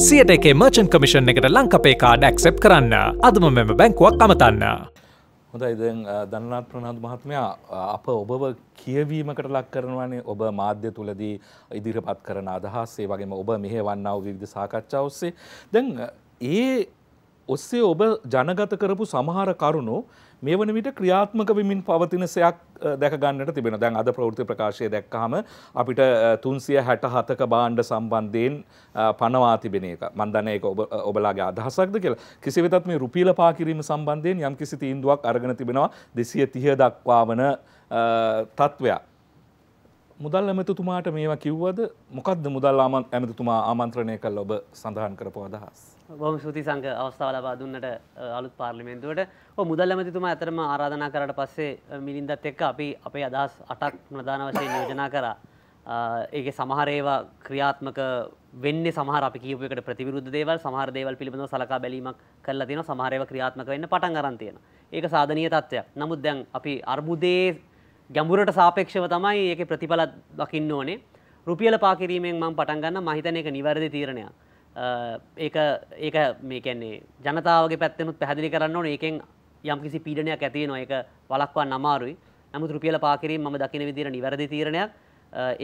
සියට එකේ මර්චන් කමිෂන් එකට ලංකපේ කාඩ ඇක්සෙප් කරන්න අදම මෙම බැංකුවක් අමතන්න. හොඳයි දැන් දන්නත් ප්‍රනාාධ මහත්මයා අප ඔබව කියවීමකට ලක් කරනවානේ ඔබ මාධ්‍ය තුළදී ඉදිරිපත් කරන අදහස්සේ වගේම ඔබ මෙහෙ වන්නාව විවිධ සාකච්ඡා ඔස්සේ දැන් ඒ ඔස්සේ ඔබ ජනගත කරපු සමහර කරුණු මේ වන විට ක්‍රියාත්මක විමින් පවතින සයක් දැකගන්නට තිබෙන දැන් අද ප්‍රවෘති ප්‍රකාශය දැක්කහම අපිට තුන්සිය හැට හතක බාණ්ඩ සම්බන්ධයෙන් පනවා තිබෙන එක මන්දන එක ඔබලාගේ අදහසක්ද කියලා කිසිවෙතත් මේ රුපීල පාකිරීම සම්බන්ධයෙන් යම් කිසි තීන්දුවක් අරගෙන තිබෙනවා දෙසිය තිහ දක්වා වන තත්ත්වයක්. මුදල් ඇමතුතුමාට මේවා කිව්වද මොකක්ද මුදල් ඇමතුතුමා ආමන්ත්‍රණය කල් ඔබ සඳහන් කරපු අදහස්. බොම ශෘති සංක අවස්ථාව ලබා දුන්නට අලුත් පාර්ලිමෙන්තුවට මුදල් ඇමතිතුමා ඇතරම ආරාධනා කරට පස්සේ මිලින්දත් එක්ක අපි අපේ අදහස් අටක් ප්‍රධාන වශයෙන් යෝජනා කරා. ඒක සමහරේවා ක්‍රියාත්මක වෙන්න සමහර අපි කියපුකට ප්‍රතිවිරුද්ධ දේවල් සමහර දේවල් පිළිබඳව සලකා බැලීමක් කරලා තියෙනවා සමහරේවා ක්‍රියාත්මක වෙන්න පටන් අරන් තියෙනවා. ඒක සාධනීය තත්ත්වයක්. නමුත් දැන් අපි අර්බුදයේ ගැඹුරට සාපේක්ෂව තමයි ඒක ප්‍රතිඵලත් දකින්න ඕනේ රුපියල පාකිරීමෙන් මං පටන්ගන්න මහිතන එක නිවැරදි තීරණයක් ඒ ඒක මේකැන්නේ ජනතාවගේ පැත්තනුත් පැදිලි කරන්න ඕන ඒකෙන් යම්කිසි පීඩනයක් ඇති නො ඒක වලක්වා නමාරුයි නමුත් රුපියල පාකිරීම ම දකින විදිර නිවැරදි තීරණයක්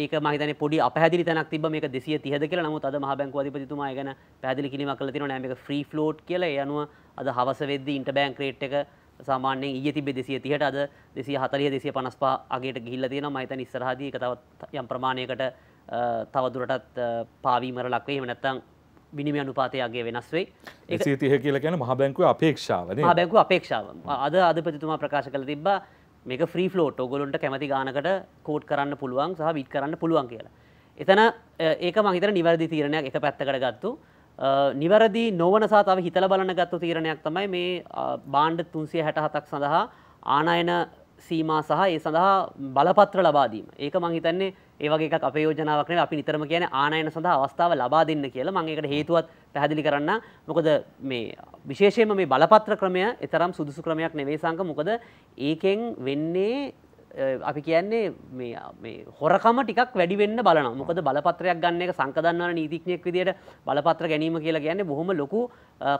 ඒක මහිතන පොඩි අපහැදිලි තැනක් තිබ මේ දෙසිය තිහද කියලා නමුත් අද මහ බැංකුව අධිපතිතුමා ගැන පැහැදිලි කිරීමක් කළ තියෙනවා නෑ මේක ෆ්‍රී ෆ්ලෝට් කියලා ඒ අනුව අද හවස වෙද්දී ඉන්ටර් බැංක් රේට් එක සාමාන්‍යෙන් ඊ තිබ දෙසිය තිහට අද දෙසිය හතලිය දෙසිය පනස්පා අගේට ගිල්ල තියෙන මහිත නිස්සරහදී තවත් යම් ප්‍රමාණයකට තවදුරටත් පාවීමර ලක්වේ මනැත්තං බිනිම අනුපාතයගේ වෙනස් වෙයි ඒ තිය කියල කියන මහ බැංකුව අපේක්ෂාව බැංකු අපේක්ෂාව අද අධපතිතුමා ප්‍රකාශ කළ තිබ මේක ්‍රී ෆලෝට් ඔගොලොන්ට කැමති ගානකට කෝට් කරන්න පුළුවන් සහ විත් කරන්න පුළුවන් කියලා. එතන ඒක මහිතර නිවැරදි තීරණයක් එක පැත්තකට ගත්තු නිවැරදි නොවන සහ තව හිතල බලන ගත්තු තීරණයක් තමයි මේ බාණ්ඩ තුන්සිය හැට හතක් සඳහා ආනායන සීමා සහ ඒ සඳහා බලපත්‍ර ලබාදීම ඒක මංහිතන්නේ ඒවගේ අප යෝජනාවක්න අපි නිතරම කියන ආනයන සඳහා අවස්ථාව ලබා දෙන්න කියලා මංඒකට හේතුවත් පැහැදිලි කරන්න මොකද මේ විශේෂයම මේ බලපත්‍ර ක්‍රමය එතරම් සුදුසු ක්‍රමයක් නෙවේ සංක මොකද ඒකෙන් වෙන්නේ අපි කියන්නේ මේ හොරකම ටිකක් වැඩිවෙන්න බලන මොකද බලපත්‍රයක් ගන්න එක සංකදන්නවන නීතිඥෙක් විදිට බලපත්‍ර ගැනීම කියලා කියන්නේ බොහොම ලොකු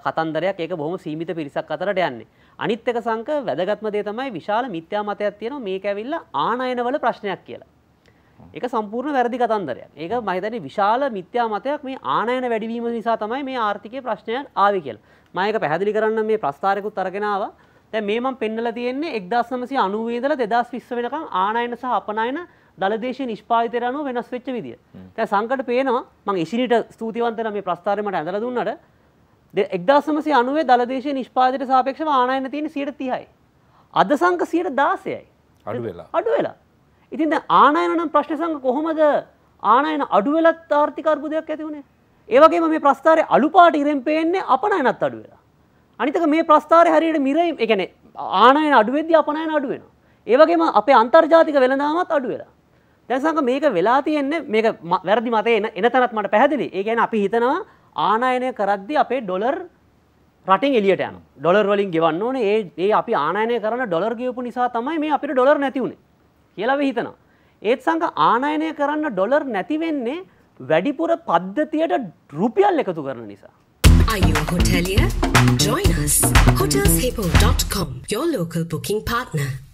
කතන්දරයක් ඒක බොහොම සීමිත පිරිසක් අතරට යන්නේ. අනිත් එක සංක වැදගත්ම දේ තමයි විශාල මිත්‍යා මතයක් තියෙනවා මේක ඇවිල්ලා ආනයනවල ප්‍රශ්නයක් කියලා. ඒක සම්පූර්ණ වැරදි කතන්දරයක්. ඒක මහිතන්නේ විශාල මිත්‍යා මතයක් මේ ආනයන වැඩිවීම නිසා තමයි මේ ආර්ථිකයේ ප්‍රශ්නයන් ආවේ කියලා. මම ඒක පැහැදිලි කරන්න මේ ප්‍රස්ථාරයකුත් අරගෙන ආවා. දැ මේම පෙන්නල තියෙන්නේ එක්දස්නමසි අනුවේදල දෙදස් විස්ස වෙනකම් ආනයන සහ අපනයන දලදේශ නිෂ්පාතයරනු වෙනස් වෙච්ච විදිිය. තැ සංකට පේනවා මං ඉසිනිට ස්තුතිවන්තන මේ ප්‍රස්ථාරමට ඇඳල දුන්නට එක්දස්නමසි අනුවේ දලදේශ නිෂ්පාතයට සාපේක්ෂ ආනයන තියෙන සියට තිහයි. අද සංක සියට දාසයයි අඩු වෙලා. ඉතින් ආනයනම් ප්‍රශ්න සංක කොහොමද ආනයන අඩුවෙලත් ආර්ථිකර්බුදයක් ඇතිවුණේ ඒවගේ මේ ප්‍රස්ථාරය අලුපාට ඉරෙන් පේන්නේ අපනයනත් අඩුවෙලා. අනිතක මේ ප්‍රස්ථාරය හරියට මිරයි එකන ආනයන අඩුවෙද අපනයන අඩුවෙන. ඒවගේම අප අන්තර්ජාතික වෙළඳාමත් අඩුවෙලා. දැසක මේක වෙලා තියෙන්නේ මේක වැරදි මතය එන තනත් මට පැහැදිලි ඒ ගැන අපි හිතනවා ආනායනය කරද්දි අපේ ඩොලර් රටින් එලියට යන ඩොලර් වලින් ගෙවන්න ඕන ඒ ඒ අපි ආනායනය කරන ඩොලර් ගියපු නිසා තමයි මේ අපිට ඩොලර් නැතිවුණේ කියලාව හිතනවා. ඒත් සංක ආනායනය කරන්න ඩොලර් නැතිවෙන්නේ වැඩිපුර පද්ධතියට රුපියල් එකතු කරන නිසා. Are you a hotelier? Join us. HotelsHippo.com, your local booking partner.